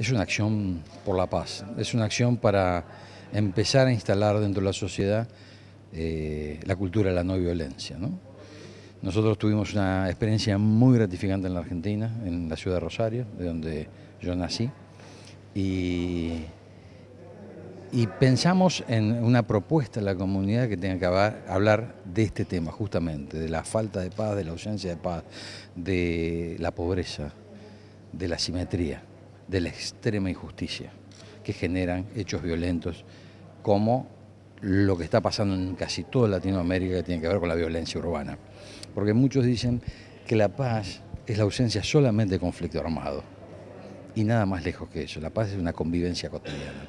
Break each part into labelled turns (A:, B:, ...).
A: es una acción por la paz, es una acción para empezar a instalar dentro de la sociedad eh, la cultura de la no violencia. Nosotros tuvimos una experiencia muy gratificante en la Argentina, en la ciudad de Rosario, de donde yo nací, y, pensamos en una propuesta en la comunidad que tenga que hablar, hablar de este tema, justamente, de la falta de paz, de la ausencia de paz, de la pobreza, de la simetría de la extrema injusticia que generan hechos violentos como lo que está pasando en casi toda Latinoamérica que tiene que ver con la violencia urbana. Porque muchos dicen que la paz es la ausencia solamente de conflicto armado y nada más lejos que eso. La paz es una convivencia cotidiana.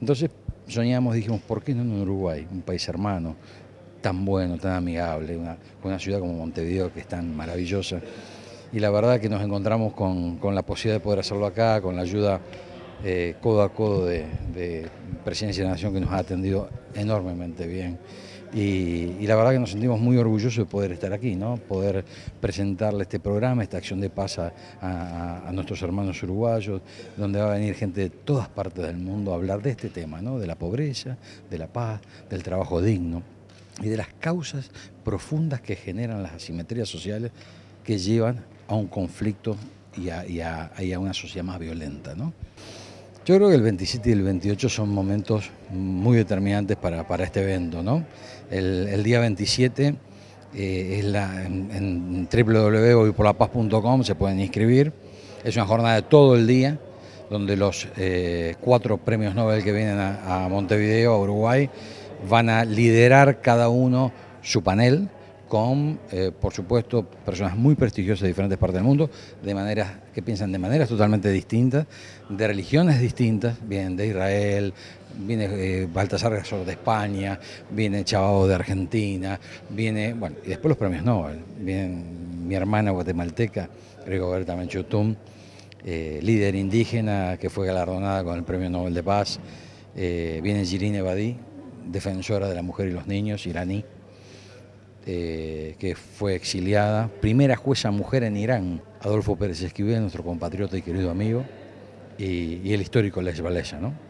A: Entonces soñamos, dijimos, ¿por qué no en Uruguay, un país hermano, tan bueno, tan amigable, una, una ciudad como Montevideo que es tan maravillosa? y la verdad que nos encontramos con, la posibilidad de poder hacerlo acá, con la ayuda eh, codo a codo de, Presidencia de la Nación que nos ha atendido enormemente bien. Y, la verdad que nos sentimos muy orgullosos de poder estar aquí, ¿no? poder presentarle este programa, esta acción de paz a, nuestros hermanos uruguayos, donde va a venir gente de todas partes del mundo a hablar de este tema, ¿no? de la pobreza, de la paz, del trabajo digno y de las causas profundas que generan las asimetrías sociales que llevan a un conflicto y a, una sociedad más violenta. ¿no? Yo creo que el 27 y el 28 son momentos muy determinantes para, este evento. ¿no? El, día 27 eh, es en, en e, se pueden inscribir. Es una jornada de todo el día donde los eh, cuatro premios Nobel que vienen a Montevideo, a Uruguay, van a liderar cada uno su panel con, eh, por supuesto, personas muy prestigiosas de diferentes partes del mundo, de maneras que piensan de maneras totalmente distintas, de religiones distintas, vienen de Israel, viene eh, Baltasar Gasol de España, viene Chavao de Argentina, viene, bueno, y después los premios Nobel, viene mi hermana guatemalteca, Rigoberta Menchutum, eh, líder indígena que fue galardonada con el Premio Nobel de Paz, viene Jirine Badi, defensora de la mujer y los niños, iraní. Eh, que fue exiliada, primera jueza mujer en Irán, Adolfo Pérez Esquivel, nuestro compatriota y querido amigo, y, el histórico Les Valesa, ¿no?